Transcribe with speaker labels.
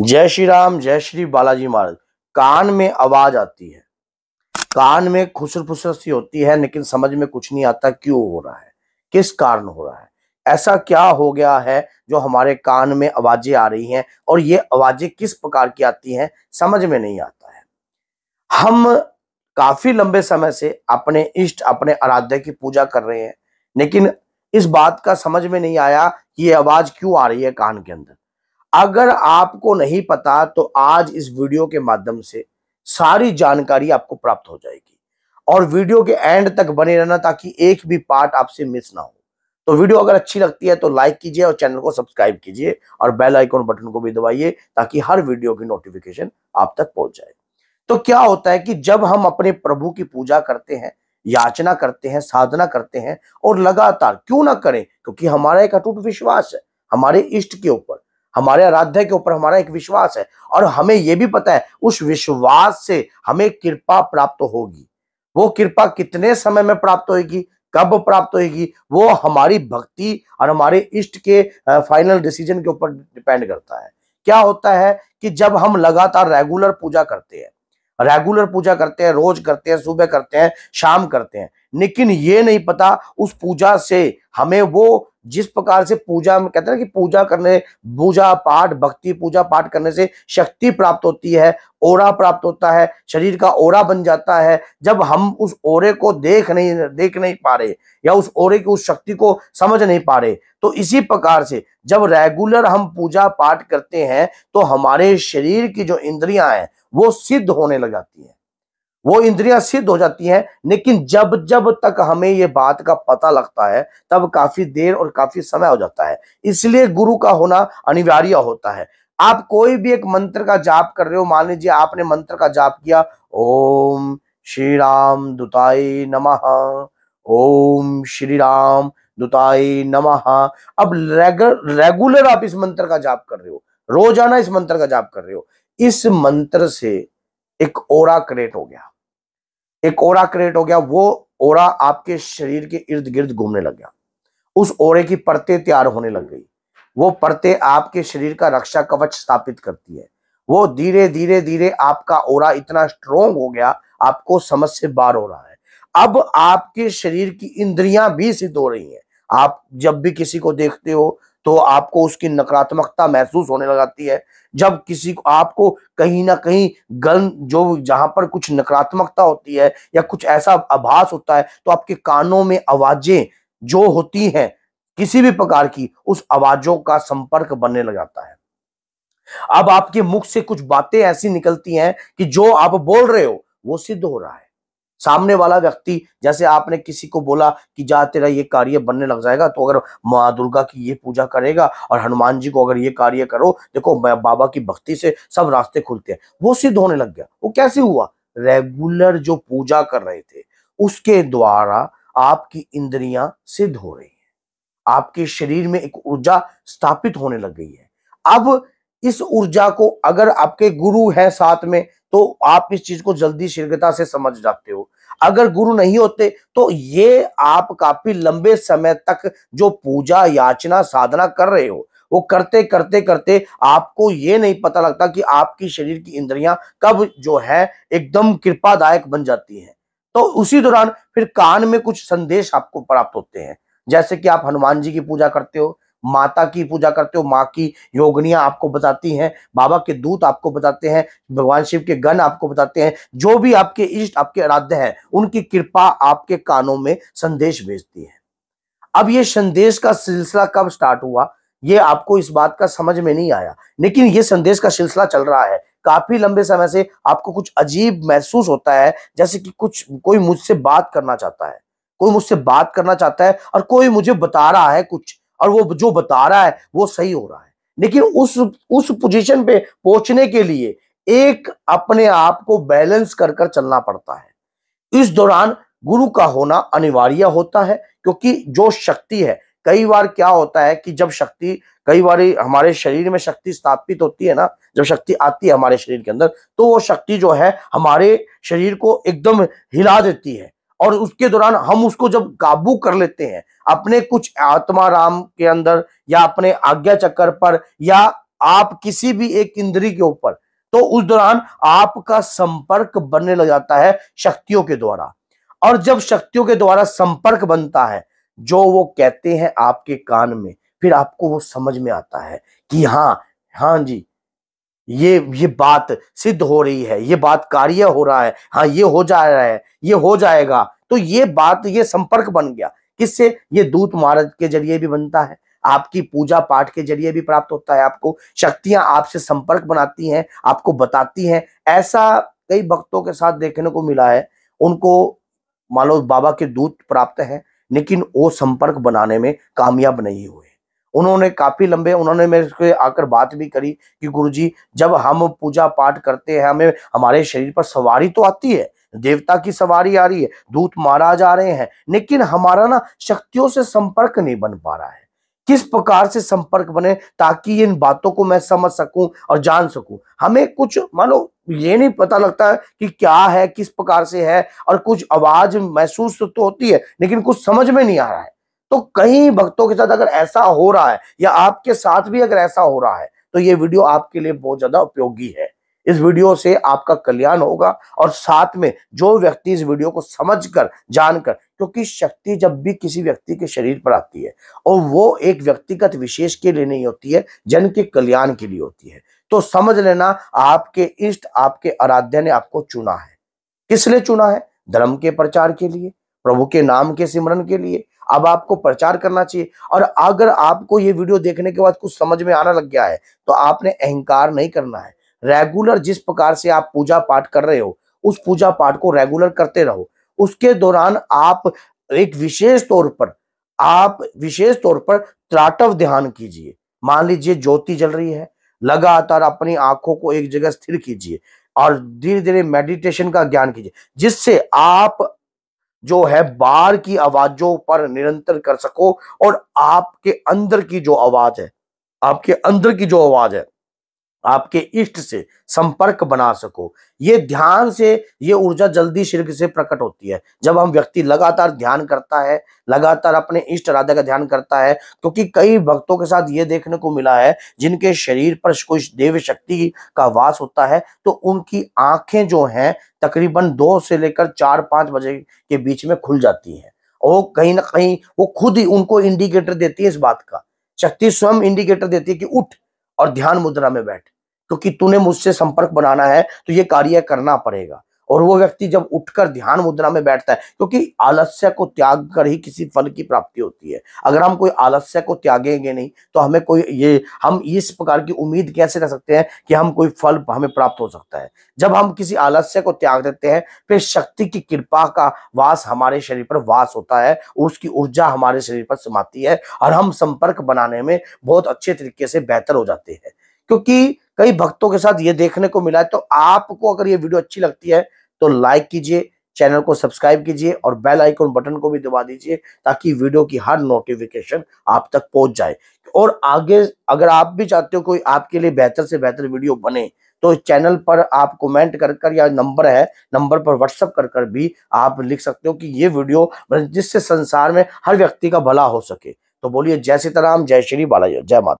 Speaker 1: जय श्री राम जय श्री बालाजी महाराज कान में आवाज आती है कान में खुसर फुसर सी होती है लेकिन समझ में कुछ नहीं आता क्यों हो रहा है किस कारण हो रहा है ऐसा क्या हो गया है जो हमारे कान में आवाजें आ रही हैं और ये आवाजें किस प्रकार की आती हैं समझ में नहीं आता है हम काफी लंबे समय से अपने इष्ट अपने आराध्य की पूजा कर रहे हैं लेकिन इस बात का समझ में नहीं आया कि ये आवाज क्यों आ रही है कान के अंदर अगर आपको नहीं पता तो आज इस वीडियो के माध्यम से सारी जानकारी आपको प्राप्त हो जाएगी और वीडियो के एंड तक बने रहना ताकि एक भी पार्ट आपसे मिस ना हो तो वीडियो अगर अच्छी लगती है तो लाइक कीजिए और चैनल को सब्सक्राइब कीजिए और बेल आइकॉन बटन को भी दबाइए ताकि हर वीडियो की नोटिफिकेशन आप तक पहुंच जाए तो क्या होता है कि जब हम अपने प्रभु की पूजा करते हैं याचना करते हैं साधना करते हैं और लगातार क्यों ना करें क्योंकि हमारा एक अटूट विश्वास है हमारे इष्ट के ऊपर हमारे आराध्य के ऊपर हमारा एक विश्वास है और हमें यह भी पता है उस विश्वास से हमें कृपा प्राप्त होगी वो कृपा कितने समय में प्राप्त होगी कब प्राप्त होगी वो हमारी भक्ति और हमारे इष्ट के फाइनल डिसीजन के ऊपर डिपेंड करता है क्या होता है कि जब हम लगातार रेगुलर पूजा करते हैं रेगुलर पूजा करते हैं रोज करते हैं सुबह करते हैं शाम करते हैं लेकिन ये नहीं पता उस पूजा से हमें वो जिस प्रकार से पूजा में कहते हैं ना कि पूजा करने पूजा पाठ भक्ति पूजा पाठ करने से शक्ति प्राप्त होती है ओरा प्राप्त होता है शरीर का ओरा बन जाता है जब हम उस ओरे को देख नहीं देख नहीं पा रहे या उस ओरे की उस शक्ति को समझ नहीं पा रहे तो इसी प्रकार से जब रेगुलर हम पूजा पाठ करते हैं तो हमारे शरीर की जो इंद्रियां हैं वो सिद्ध होने लग जाती हैं वो इंद्रियां सिद्ध हो जाती हैं लेकिन जब जब तक हमें ये बात का पता लगता है तब काफी देर और काफी समय हो जाता है इसलिए गुरु का होना अनिवार्य होता है आप कोई भी एक मंत्र का जाप कर रहे हो मान लीजिए आपने मंत्र का जाप किया ओम श्री राम दुताई नमः ओम श्री राम दुताई नमः अब रेगुलर आप इस मंत्र का जाप कर रहे हो रोजाना इस मंत्र का जाप कर रहे हो इस मंत्र से एक ओरा क्रिएट हो गया एक ओरा क्रिएट हो गया वो ओरा आपके शरीर के इर्द गिर्द घूमने लग गया उस ओरे की परतें तैयार होने लग गई वो परतें आपके शरीर का रक्षा कवच स्थापित करती है वो धीरे धीरे धीरे आपका ओरा इतना स्ट्रोंग हो गया आपको समझ से बाहर हो रहा है अब आपके शरीर की इंद्रियां भी सिद्ध हो रही हैं आप जब भी किसी को देखते हो तो आपको उसकी नकारात्मकता महसूस होने लगाती है जब किसी को आपको कहीं ना कहीं गन जो जहां पर कुछ नकारात्मकता होती है या कुछ ऐसा आभास होता है तो आपके कानों में आवाजें जो होती हैं किसी भी प्रकार की उस आवाजों का संपर्क बनने लगाता है अब आपके मुख से कुछ बातें ऐसी निकलती हैं कि जो आप बोल रहे हो वो सिद्ध हो रहा है सामने वाला व्यक्ति जैसे आपने किसी को बोला कि जा तेरा ये कार्य बनने लग जाएगा तो अगर माँ दुर्गा की ये पूजा करेगा और हनुमान जी को अगर ये कार्य करो देखो मैं बाबा की भक्ति से सब रास्ते खुलते हैं वो सिद्ध होने लग गया वो कैसे हुआ रेगुलर जो पूजा कर रहे थे उसके द्वारा आपकी इंद्रिया सिद्ध हो रही है आपके शरीर में एक ऊर्जा स्थापित होने लग गई है अब इस ऊर्जा को अगर आपके गुरु है साथ में तो आप इस चीज को जल्दी शीघ्रता से समझ जाते हो अगर गुरु नहीं होते तो ये आप काफी लंबे समय तक जो पूजा याचना साधना कर रहे हो वो करते करते करते आपको ये नहीं पता लगता कि आपकी शरीर की इंद्रियां कब जो है एकदम कृपादायक बन जाती हैं तो उसी दौरान फिर कान में कुछ संदेश आपको प्राप्त होते हैं जैसे कि आप हनुमान जी की पूजा करते हो माता की पूजा करते हो माँ की योगनियां आपको बताती हैं बाबा के दूत आपको बताते हैं भगवान शिव के गण आपको बताते हैं जो भी आपके इष्ट आपके आराध्य हैं उनकी कृपा आपके कानों में संदेश भेजती है अब ये संदेश का सिलसिला कब स्टार्ट हुआ ये आपको इस बात का समझ में नहीं आया लेकिन ये संदेश का सिलसिला चल रहा है काफी लंबे समय से आपको कुछ अजीब महसूस होता है जैसे कि कुछ कोई मुझसे बात करना चाहता है कोई मुझसे बात करना चाहता है और कोई मुझे बता रहा है कुछ और वो जो बता रहा है वो सही हो रहा है लेकिन उस उस पोजीशन पे पहुंचने के लिए एक अपने आप को बैलेंस कर कर चलना पड़ता है इस दौरान गुरु का होना अनिवार्य होता है क्योंकि जो शक्ति है कई बार क्या होता है कि जब शक्ति कई बार हमारे शरीर में शक्ति स्थापित होती है ना जब शक्ति आती है हमारे शरीर के अंदर तो वो शक्ति जो है हमारे शरीर को एकदम हिला देती है और उसके दौरान हम उसको जब काबू कर लेते हैं अपने कुछ आत्मा राम के अंदर या अपने आज्ञा चक्कर पर या आप किसी भी एक इंद्री के ऊपर तो उस दौरान आपका संपर्क बनने लग जाता है शक्तियों के द्वारा और जब शक्तियों के द्वारा संपर्क बनता है जो वो कहते हैं आपके कान में फिर आपको वो समझ में आता है कि हाँ हाँ जी ये ये बात सिद्ध हो रही है ये बात कार्य हो रहा है हाँ ये हो जा रहा है ये हो जाएगा तो ये बात ये संपर्क बन गया किससे ये दूत महाराज के जरिए भी बनता है आपकी पूजा पाठ के जरिए भी प्राप्त होता है आपको शक्तियां आपसे संपर्क बनाती हैं आपको बताती हैं ऐसा कई भक्तों के साथ देखने को मिला है उनको मान लो बाबा के दूत प्राप्त हैं लेकिन वो संपर्क बनाने में कामयाब नहीं हुए उन्होंने काफी लंबे उन्होंने मेरे को आकर बात भी करी कि गुरुजी जब हम पूजा पाठ करते हैं हमें हमारे शरीर पर सवारी तो आती है देवता की सवारी आ रही है दूत मारा जा रहे हैं लेकिन हमारा ना शक्तियों से संपर्क नहीं बन पा रहा है किस प्रकार से संपर्क बने ताकि इन बातों को मैं समझ सकूं और जान सकूं हमें कुछ मानो ये नहीं पता लगता कि क्या है किस प्रकार से है और कुछ आवाज महसूस तो होती है लेकिन कुछ समझ में नहीं आ रहा है तो कई भक्तों के साथ अगर ऐसा हो रहा है या आपके साथ भी अगर ऐसा हो रहा है तो ये वीडियो आपके लिए बहुत ज्यादा उपयोगी है इस वीडियो से आपका कल्याण होगा और साथ में जो व्यक्ति इस वीडियो को समझकर जानकर क्योंकि शक्ति जब भी किसी व्यक्ति के शरीर पर आती है और वो एक व्यक्तिगत विशेष के लिए नहीं होती है जन के कल्याण के लिए होती है तो समझ लेना आपके इष्ट आपके आराध्य ने आपको चुना है किस लिए चुना है धर्म के प्रचार के लिए प्रभु के नाम के सिमरन के लिए अब आपको प्रचार करना चाहिए और अगर आपको ये वीडियो देखने के बाद कुछ समझ में आना लग गया है तो आपने अहंकार नहीं करना है रेगुलर जिस प्रकार से आप पूजा पाठ कर रहे हो उस पूजा पाठ को रेगुलर करते रहो उसके दौरान आप एक विशेष तौर पर आप विशेष तौर पर त्राटव ध्यान कीजिए मान लीजिए ज्योति जल रही है लगातार अपनी आंखों को एक जगह स्थिर कीजिए और धीरे धीरे मेडिटेशन का ज्ञान कीजिए जिससे आप जो है बाहर की आवाजों पर निरंतर कर सको और आपके अंदर की जो आवाज है आपके अंदर की जो आवाज है आपके इष्ट से संपर्क बना सको ये ध्यान से ये ऊर्जा जल्दी शीर्ग से प्रकट होती है जब हम व्यक्ति लगातार ध्यान करता है लगातार अपने इष्ट राधा का ध्यान करता है क्योंकि तो कई भक्तों के साथ ये देखने को मिला है जिनके शरीर पर कोई देव शक्ति का वास होता है तो उनकी आंखें जो हैं तकरीबन दो से लेकर चार पांच बजे के बीच में खुल जाती है और कहीं ना कहीं वो खुद ही उनको इंडिकेटर देती है इस बात का शक्ति स्वयं इंडिकेटर देती है कि उठ और ध्यान मुद्रा में बैठ क्योंकि तूने मुझसे संपर्क बनाना है तो ये कार्य करना पड़ेगा और वो व्यक्ति जब उठकर ध्यान मुद्रा में बैठता है क्योंकि आलस्य को त्याग कर ही किसी फल की प्राप्ति होती है अगर हम कोई आलस्य को त्यागेंगे नहीं तो हमें कोई ये हम इस प्रकार की उम्मीद कैसे रह सकते हैं कि हम कोई फल हमें प्राप्त हो सकता है जब हम किसी आलस्य को त्याग देते हैं फिर शक्ति की कृपा का वास हमारे शरीर पर वास होता है उसकी ऊर्जा हमारे शरीर पर समाती है और हम संपर्क बनाने में बहुत अच्छे तरीके से बेहतर हो जाते हैं क्योंकि कई भक्तों के साथ ये देखने को मिला है तो आपको अगर ये वीडियो अच्छी लगती है तो लाइक कीजिए चैनल को सब्सक्राइब कीजिए और बेल आइकॉन बटन को भी दबा दीजिए ताकि वीडियो की हर नोटिफिकेशन आप तक पहुंच जाए और आगे अगर आप भी चाहते हो कोई आपके लिए बेहतर से बेहतर वीडियो बने तो चैनल पर आप कमेंट कर कर या नंबर है नंबर पर व्हाट्सअप कर कर भी आप लिख सकते हो कि ये वीडियो जिससे संसार में हर व्यक्ति का भला हो सके तो बोलिए जय सीताराम जय श्री बालाजी जय माता